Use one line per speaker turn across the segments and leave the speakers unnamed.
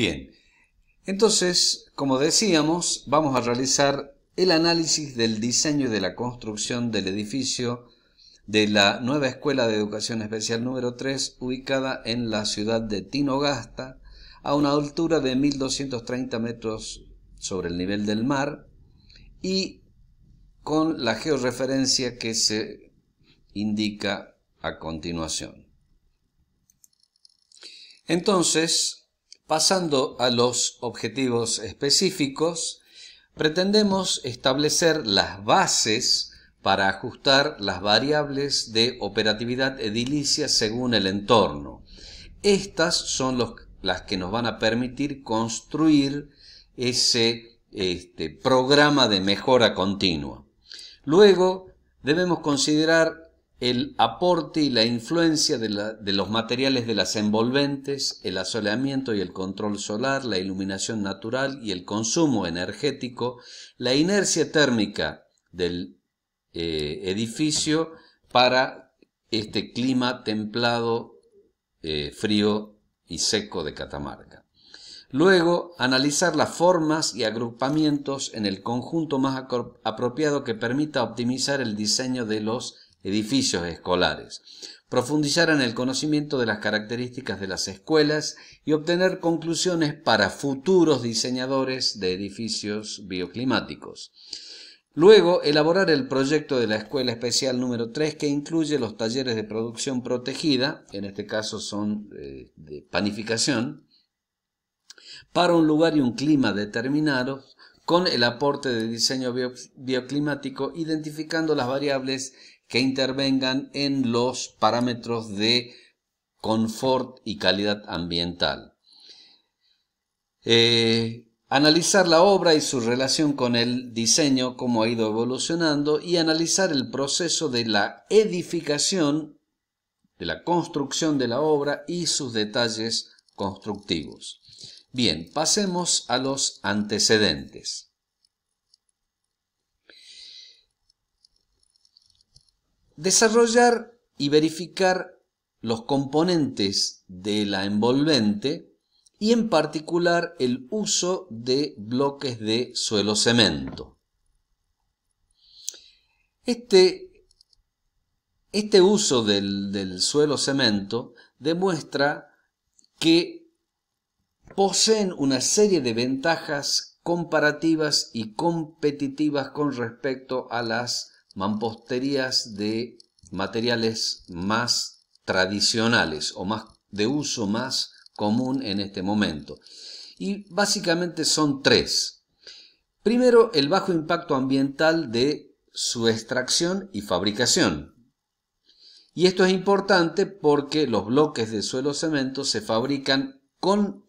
Bien, entonces, como decíamos, vamos a realizar el análisis del diseño y de la construcción del edificio de la nueva Escuela de Educación Especial número 3, ubicada en la ciudad de Tinogasta, a una altura de 1230 metros sobre el nivel del mar y con la georreferencia que se indica a continuación. Entonces, Pasando a los objetivos específicos, pretendemos establecer las bases para ajustar las variables de operatividad edilicia según el entorno. Estas son las que nos van a permitir construir ese este, programa de mejora continua. Luego debemos considerar el aporte y la influencia de, los materiales de las envolventes, el asoleamiento y el control solar, la iluminación natural y el consumo energético, la inercia térmica del eh, edificio para este clima templado, eh, frío y seco de Catamarca. Luego, analizar las formas y agrupamientos en el conjunto más apropiado que permita optimizar el diseño de los edificios escolares, profundizar en el conocimiento de las características de las escuelas y obtener conclusiones para futuros diseñadores de edificios bioclimáticos. Luego, elaborar el proyecto de la Escuela Especial número 3 que incluye los talleres de producción protegida, en este caso son eh, de panificación, para un lugar y un clima determinados, con el aporte de diseño bioclimático, identificando las variables que intervengan en los parámetros de confort y calidad ambiental. Eh, analizar la obra y su relación con el diseño, cómo ha ido evolucionando, y analizar el proceso de la edificación, de la construcción de la obra y sus detalles constructivos. Bien, pasemos a los antecedentes. Desarrollar y verificar los componentes de la envolvente y en particular el uso de bloques de suelo cemento. Este, este uso del, del suelo cemento demuestra que poseen una serie de ventajas comparativas y competitivas con respecto a las mamposterías de materiales más tradicionales o más de uso más común en este momento. Y básicamente son tres. Primero, el bajo impacto ambiental de su extracción y fabricación. Y esto es importante porque los bloques de suelo cemento se fabrican con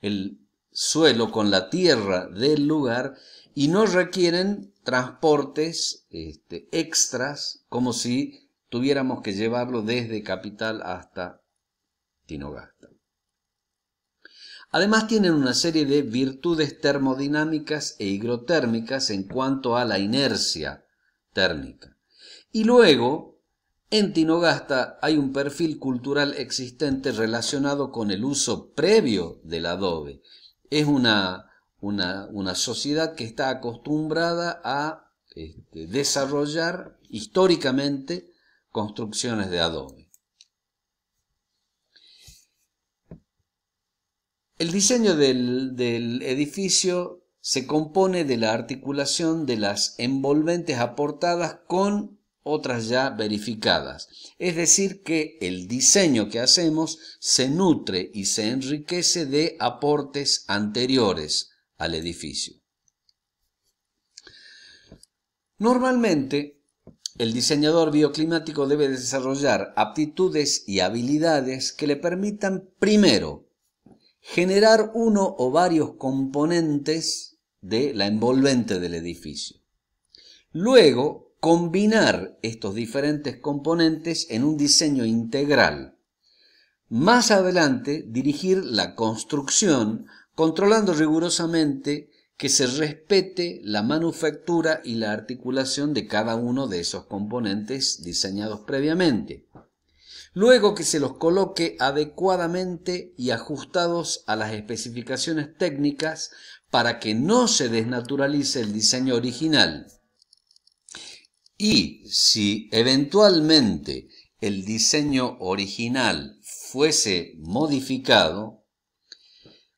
el suelo, con la tierra del lugar y no requieren transportes este, extras, como si tuviéramos que llevarlo desde Capital hasta Tinogasta. Además tienen una serie de virtudes termodinámicas e higrotérmicas en cuanto a la inercia térmica. Y luego, en Tinogasta hay un perfil cultural existente relacionado con el uso previo del adobe. Es una una, sociedad que está acostumbrada a este, desarrollar históricamente construcciones de adobe. El diseño del, del, edificio se compone de la articulación de las envolventes aportadas con otras ya verificadas. Es decir, que el diseño que hacemos se nutre y se enriquece de aportes anteriores, al edificio. Normalmente, el diseñador bioclimático debe desarrollar aptitudes y habilidades que le permitan, primero, generar uno o varios componentes de la envolvente del edificio. Luego, combinar estos diferentes componentes en un diseño integral. Más adelante, dirigir la construcción controlando rigurosamente que se respete la manufactura y la articulación de cada uno de esos componentes diseñados previamente. Luego que se los coloque adecuadamente y ajustados a las especificaciones técnicas para que no se desnaturalice el diseño original. Y si eventualmente el diseño original fuese modificado,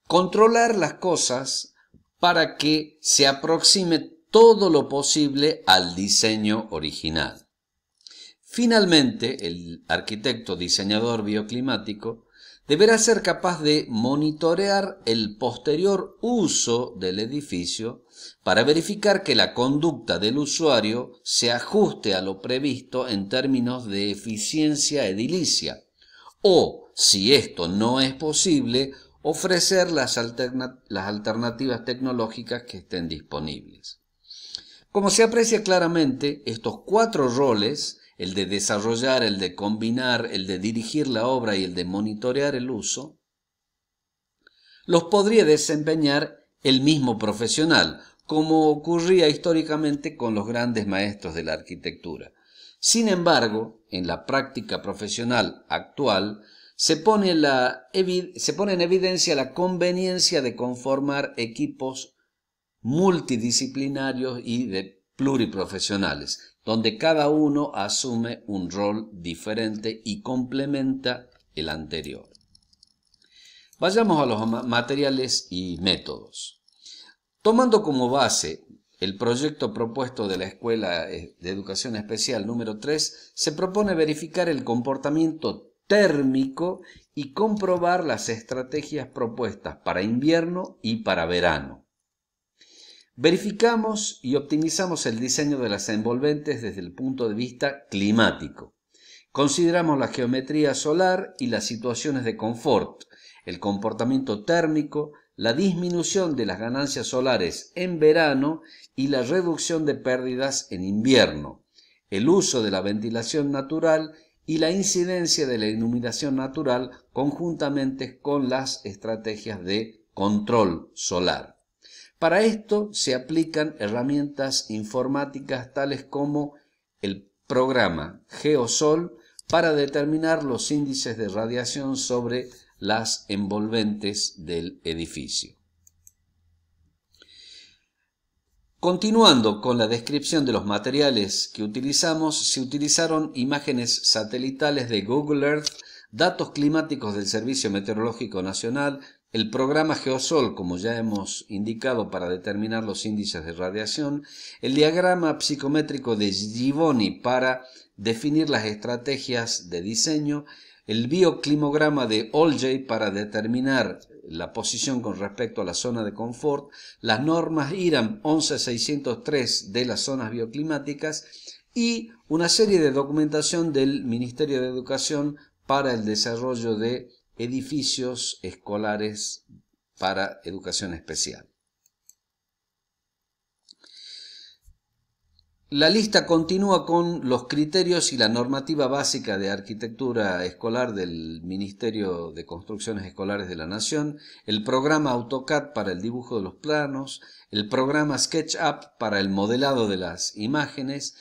Controlar las cosas para que se aproxime todo lo posible al diseño original. Finalmente, el arquitecto diseñador bioclimático deberá ser capaz de monitorear el posterior uso del edificio para verificar que la conducta del usuario se ajuste a lo previsto en términos de eficiencia edilicia o, si esto no es posible, ofrecer las, alternativas tecnológicas que estén disponibles. Como se aprecia claramente, estos cuatro roles, el de desarrollar, el de combinar, el de dirigir la obra y el de monitorear el uso, los podría desempeñar el mismo profesional, como ocurría históricamente con los grandes maestros de la arquitectura. Sin embargo, en la práctica profesional actual, se pone, se pone en evidencia la conveniencia de conformar equipos multidisciplinarios y de pluriprofesionales, donde cada uno asume un rol diferente y complementa el anterior. Vayamos a los materiales y métodos. Tomando como base el proyecto propuesto de la Escuela eh, de Educación Especial número 3, se propone verificar el comportamiento térmico y comprobar las estrategias propuestas para invierno y para verano. Verificamos y optimizamos el diseño de las envolventes desde el punto de vista climático. Consideramos la geometría solar y las situaciones de confort, el comportamiento térmico, la disminución de las ganancias solares en verano y la reducción de pérdidas en invierno, el uso de la ventilación natural y la incidencia de la iluminación natural conjuntamente con las estrategias de control solar. Para esto se aplican herramientas informáticas tales como el programa Geosol para determinar los índices de radiación sobre las envolventes del edificio. Continuando con la descripción de los materiales que utilizamos, se utilizaron imágenes satelitales de Google Earth, datos climáticos del Servicio Meteorológico Nacional, el programa Geosol, como ya hemos indicado para determinar los índices de radiación, el diagrama psicométrico de Givoni para definir las estrategias de diseño, el bioclimograma de Olje para determinar la posición con respecto a la zona de confort, las normas IRAM 11603 de las zonas bioclimáticas y una serie de documentación del Ministerio de Educación para el desarrollo de edificios escolares para educación especial. La lista continúa con los criterios y la normativa básica de arquitectura escolar del Ministerio de Construcciones Escolares de la Nación, el programa AutoCAD para el dibujo de los planos, el programa SketchUp para el modelado de las imágenes,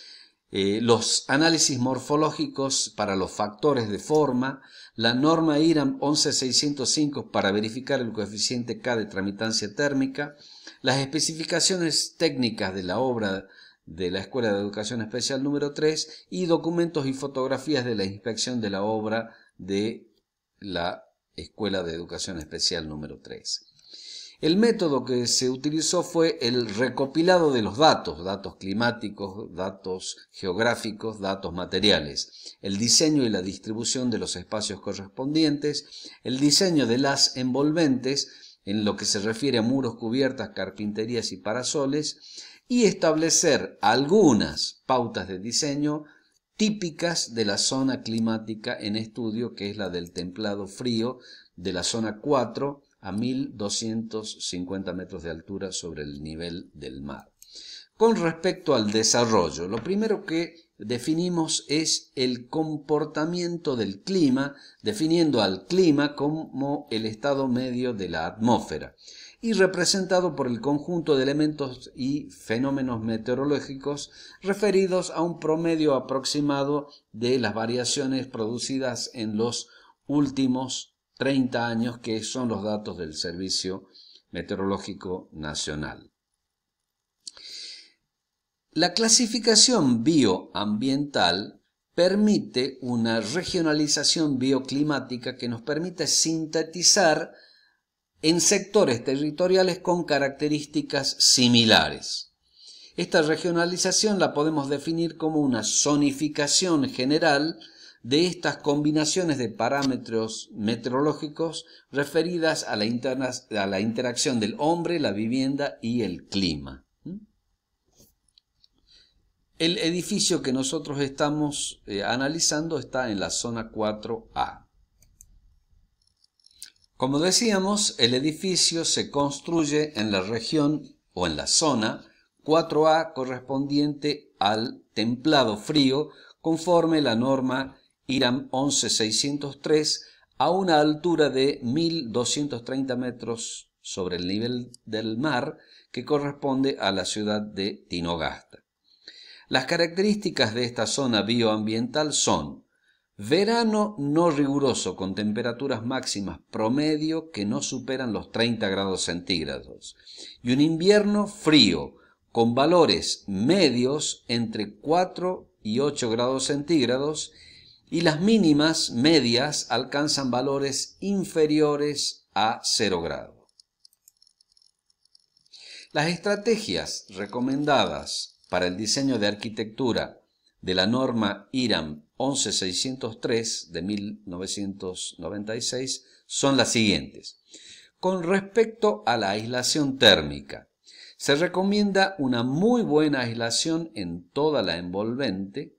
eh, los análisis morfológicos para los factores de forma, la norma IRAM 11605 para verificar el coeficiente K de tramitancia térmica, las especificaciones técnicas de la obra de la Escuela de Educación Especial número 3 y documentos y fotografías de la inspección de la obra de la Escuela de Educación Especial número 3. El método que se utilizó fue el recopilado de los datos, datos climáticos, datos geográficos, datos materiales, el diseño y la distribución de los espacios correspondientes, el diseño de las envolventes, en lo que se refiere a muros, cubiertas, carpinterías y parasoles, y establecer algunas pautas de diseño típicas de la zona climática en estudio, que es la del templado frío, de la zona 4 a 1250 metros de altura sobre el nivel del mar. Con respecto al desarrollo, lo primero que definimos es el comportamiento del clima, definiendo al clima como el estado medio de la atmósfera y representado por el conjunto de elementos y fenómenos meteorológicos referidos a un promedio aproximado de las variaciones producidas en los últimos 30 años, que son los datos del Servicio Meteorológico Nacional. La clasificación bioambiental permite una regionalización bioclimática que nos permite sintetizar en sectores territoriales con características similares. Esta regionalización la podemos definir como una zonificación general de estas combinaciones de parámetros meteorológicos referidas a la, a la interacción del hombre, la vivienda y el clima. El edificio que nosotros estamos eh, analizando está en la zona 4A. Como decíamos, el edificio se construye en la región o en la zona 4A correspondiente al templado frío conforme la norma IRAM 11603 a una altura de 1230 metros sobre el nivel del mar que corresponde a la ciudad de Tinogasta. Las características de esta zona bioambiental son verano no riguroso con temperaturas máximas promedio que no superan los 30 grados centígrados y un invierno frío con valores medios entre 4 y 8 grados centígrados y las mínimas medias alcanzan valores inferiores a 0 grado. Las estrategias recomendadas para el diseño de arquitectura de la norma IRAM 11603 de 1996 son las siguientes. Con respecto a la aislación térmica, se recomienda una muy buena aislación en toda la envolvente,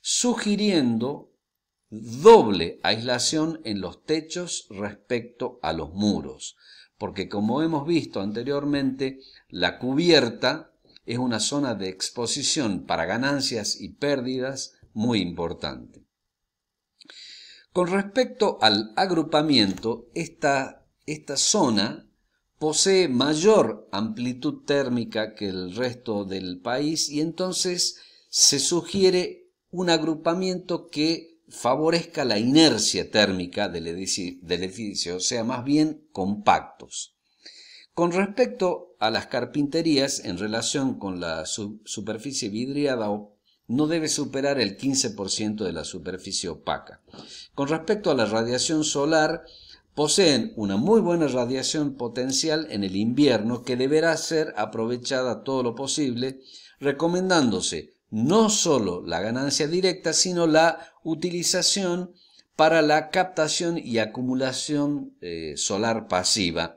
sugiriendo doble aislación en los techos respecto a los muros, porque como hemos visto anteriormente, la cubierta es una zona de exposición para ganancias y pérdidas muy importante. Con respecto al agrupamiento, esta, zona posee mayor amplitud térmica que el resto del país y entonces se sugiere un agrupamiento que favorezca la inercia térmica del del edificio o sea, más bien compactos. Con respecto a las carpinterías en relación con la superficie vidriada no debe superar el 15% de la superficie opaca. Con respecto a la radiación solar, poseen una muy buena radiación potencial en el invierno que deberá ser aprovechada todo lo posible, recomendándose no solo la ganancia directa, sino la utilización para la captación y acumulación eh, solar pasiva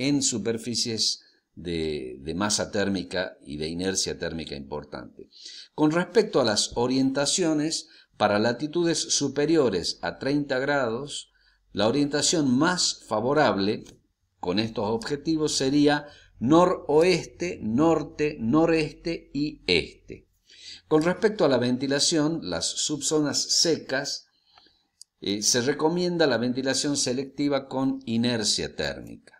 en superficies de, masa térmica y de inercia térmica importante. Con respecto a las orientaciones, para latitudes superiores a 30 grados, la orientación más favorable con estos objetivos sería noroeste, norte, noreste y este. Con respecto a la ventilación, las subzonas secas, eh, se recomienda la ventilación selectiva con inercia térmica.